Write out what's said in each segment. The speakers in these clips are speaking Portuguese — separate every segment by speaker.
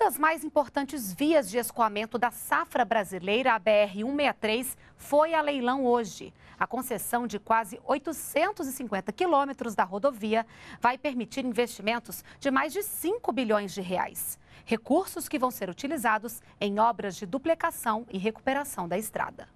Speaker 1: das mais importantes vias de escoamento da safra brasileira, a BR-163, foi a leilão hoje. A concessão de quase 850 quilômetros da rodovia vai permitir investimentos de mais de 5 bilhões de reais. Recursos que vão ser utilizados em obras de duplicação e recuperação da estrada.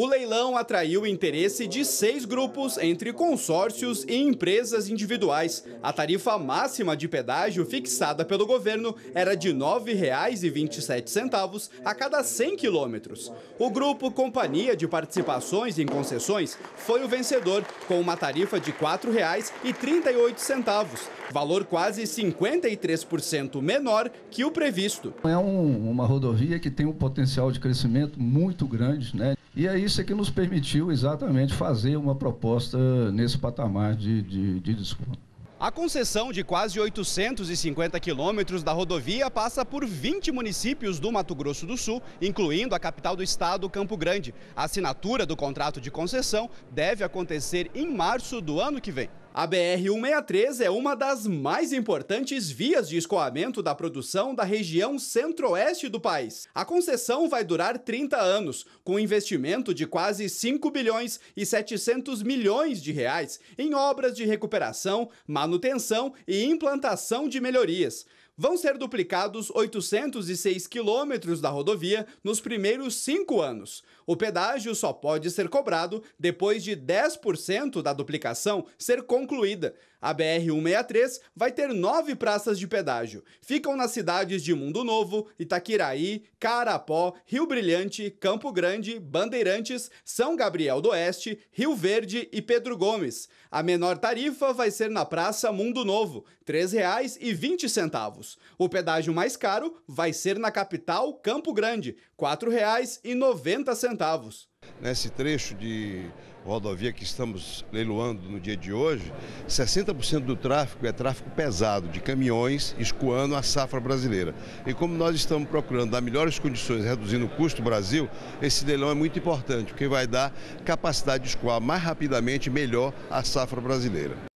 Speaker 2: O leilão atraiu o interesse de seis grupos entre consórcios e empresas individuais. A tarifa máxima de pedágio fixada pelo governo era de R$ 9,27 a cada 100 quilômetros. O grupo Companhia de Participações em Concessões foi o vencedor, com uma tarifa de R$ 4,38, valor quase 53% menor que o previsto.
Speaker 3: É um, uma rodovia que tem um potencial de crescimento muito grande, né? E é isso que nos permitiu exatamente fazer uma proposta nesse patamar de, de, de desconto.
Speaker 2: A concessão de quase 850 quilômetros da rodovia passa por 20 municípios do Mato Grosso do Sul, incluindo a capital do estado, Campo Grande. A assinatura do contrato de concessão deve acontecer em março do ano que vem. A BR-163 é uma das mais importantes vias de escoamento da produção da região centro-oeste do país. A concessão vai durar 30 anos, com investimento de quase 5 bilhões e 700 milhões de reais em obras de recuperação, manutenção e implantação de melhorias. Vão ser duplicados 806 quilômetros da rodovia nos primeiros cinco anos. O pedágio só pode ser cobrado depois de 10% da duplicação ser concluída. A BR-163 vai ter nove praças de pedágio. Ficam nas cidades de Mundo Novo, Itaquiraí, Carapó, Rio Brilhante, Campo Grande, Bandeirantes, São Gabriel do Oeste, Rio Verde e Pedro Gomes. A menor tarifa vai ser na Praça Mundo Novo, R$ 3,20. O pedágio mais caro vai ser na capital, Campo Grande, R$ 4,90. Nesse trecho de rodovia que estamos leiloando no dia de hoje, 60% do tráfego é tráfego pesado, de caminhões escoando a safra brasileira. E como nós estamos procurando dar melhores condições, reduzindo o custo do Brasil, esse leilão é muito importante, porque vai dar capacidade de escoar mais rapidamente e melhor a safra brasileira.